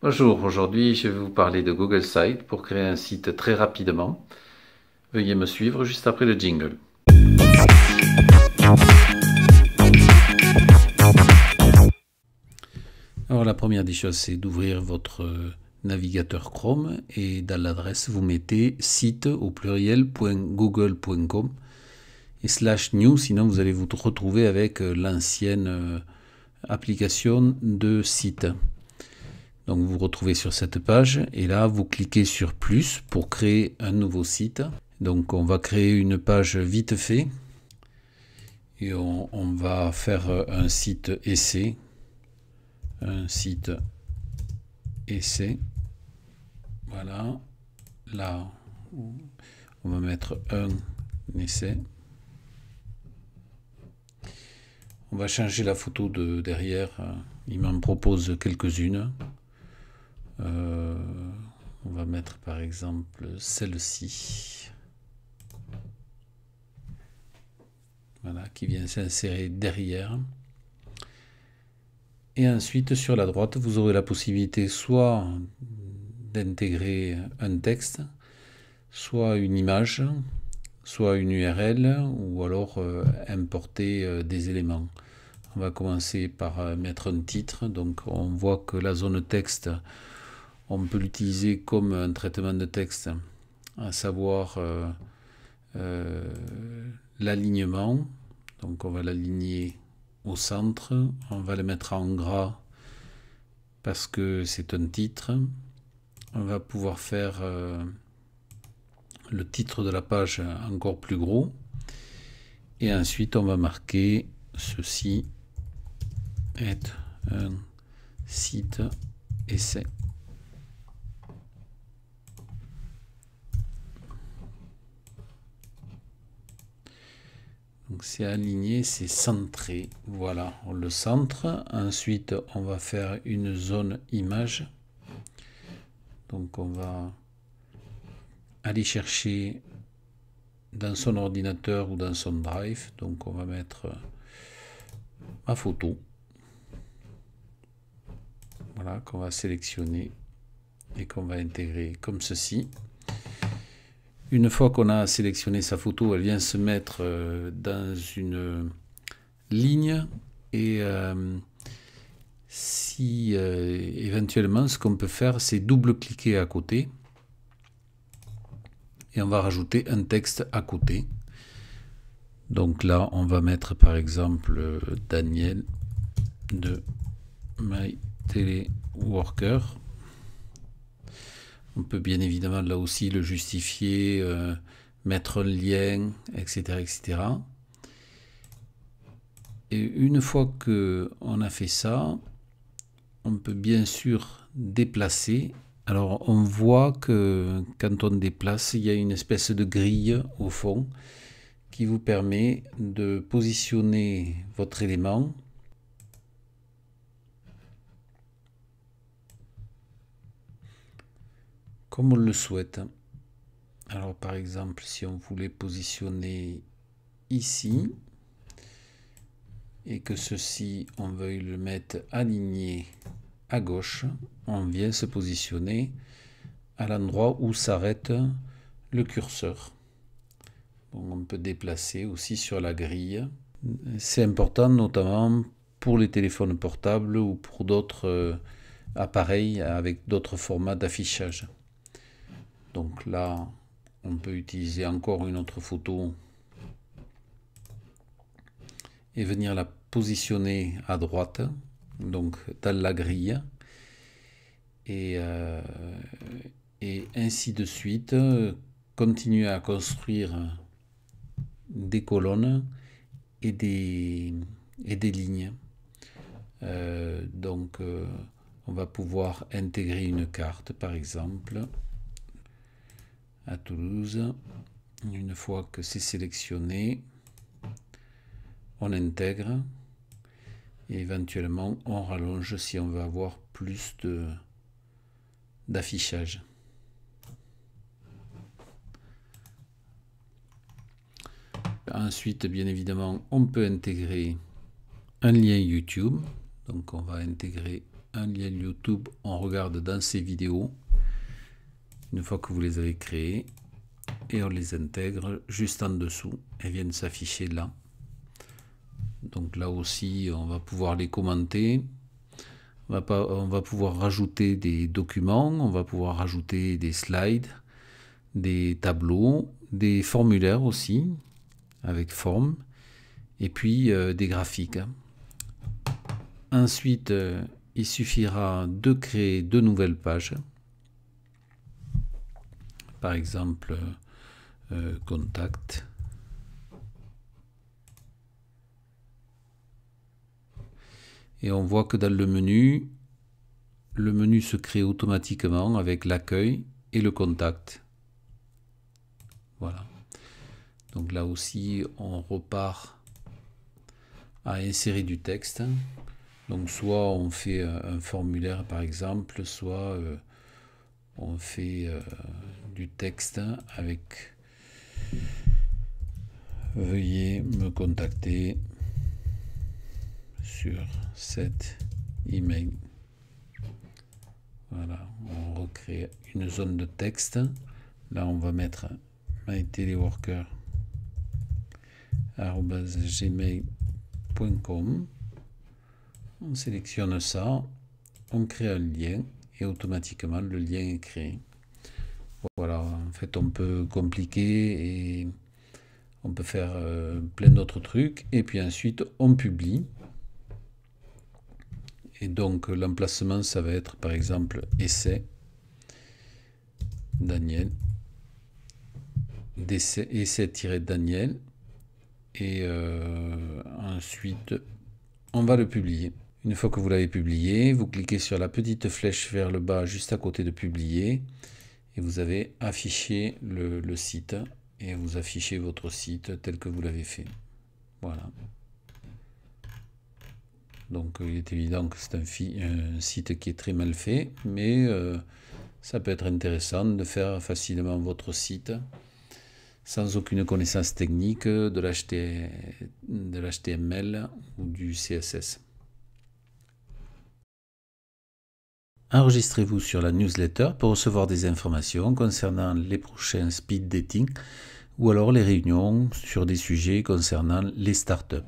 Bonjour, aujourd'hui je vais vous parler de Google Sites pour créer un site très rapidement. Veuillez me suivre juste après le jingle. Alors la première des choses c'est d'ouvrir votre euh, navigateur Chrome et dans l'adresse vous mettez site au pluriel.google.com et slash new sinon vous allez vous retrouver avec euh, l'ancienne euh, application de site. Donc vous vous retrouvez sur cette page et là vous cliquez sur plus pour créer un nouveau site. Donc on va créer une page vite fait et on, on va faire un site essai. Un site essai. Voilà. Là on va mettre un essai. On va changer la photo de derrière. Il m'en propose quelques-unes. Euh, on va mettre par exemple celle-ci. Voilà, qui vient s'insérer derrière. Et ensuite, sur la droite, vous aurez la possibilité soit d'intégrer un texte, soit une image, soit une URL, ou alors euh, importer euh, des éléments. On va commencer par mettre un titre. Donc, on voit que la zone texte on peut l'utiliser comme un traitement de texte, à savoir euh, euh, l'alignement. Donc on va l'aligner au centre, on va le mettre en gras parce que c'est un titre. On va pouvoir faire euh, le titre de la page encore plus gros. Et ensuite on va marquer ceci est un site essai. c'est aligné, c'est centré. Voilà, on le centre. Ensuite, on va faire une zone image. Donc on va aller chercher dans son ordinateur ou dans son drive. Donc on va mettre ma photo. Voilà, qu'on va sélectionner et qu'on va intégrer comme ceci. Une fois qu'on a sélectionné sa photo, elle vient se mettre euh, dans une ligne et euh, si euh, éventuellement ce qu'on peut faire c'est double-cliquer à côté et on va rajouter un texte à côté. Donc là on va mettre par exemple Daniel de My Teleworker. On peut bien évidemment là aussi le justifier, euh, mettre un lien, etc. etc. Et une fois que on a fait ça, on peut bien sûr déplacer. Alors on voit que quand on déplace, il y a une espèce de grille au fond qui vous permet de positionner votre élément comme on le souhaite. Alors par exemple, si on voulait positionner ici, et que ceci, on veuille le mettre aligné à gauche, on vient se positionner à l'endroit où s'arrête le curseur. on peut déplacer aussi sur la grille. C'est important notamment pour les téléphones portables ou pour d'autres euh, appareils avec d'autres formats d'affichage. Donc là, on peut utiliser encore une autre photo et venir la positionner à droite, donc dans la grille. Et, euh, ainsi de suite, continuer à construire des colonnes et des, et des lignes. Euh, donc, euh, on va pouvoir intégrer une carte, par exemple. Toulouse. Une fois que c'est sélectionné, on intègre et éventuellement on rallonge si on veut avoir plus de d'affichage. Ensuite, bien évidemment, on peut intégrer un lien YouTube. Donc on va intégrer un lien YouTube, on regarde dans ces vidéos une fois que vous les avez créés et on les intègre juste en dessous elles viennent s'afficher là donc là aussi on va pouvoir les commenter on va, pouvoir rajouter des documents on va pouvoir rajouter des slides des tableaux des formulaires aussi avec forme et puis euh, des graphiques ensuite euh, il suffira de créer de nouvelles pages par exemple euh, euh, contact. Et on voit que dans le menu, le menu se crée automatiquement avec l'accueil et le contact. Voilà. Donc là aussi, on repart à insérer du texte. Donc soit on fait euh, un formulaire par exemple, soit on fait texte avec veuillez me contacter sur cet email. Voilà, on recrée une zone de texte. Là, on va mettre myteleworker.gmail.com On sélectionne ça, on crée un lien et automatiquement le lien est créé. Voilà, en fait, on peut compliquer et on peut faire euh, plein d'autres trucs. Et puis ensuite, on publie. Et donc, l'emplacement, ça va être par exemple essai. Daniel. Essai-Daniel. Et euh, ensuite, on va le publier. Une fois que vous l'avez publié, vous cliquez sur la petite flèche vers le bas juste à côté de publier et vous avez affiché le, site et vous affichez votre site tel que vous l'avez fait. Voilà. Donc il est évident que c'est un, site qui est très mal fait, mais euh, ça peut être intéressant de faire facilement votre site sans aucune connaissance technique de l'HTML ou du CSS. Enregistrez-vous sur la newsletter pour recevoir des informations concernant les prochains speed dating ou alors les réunions sur des sujets concernant les startups.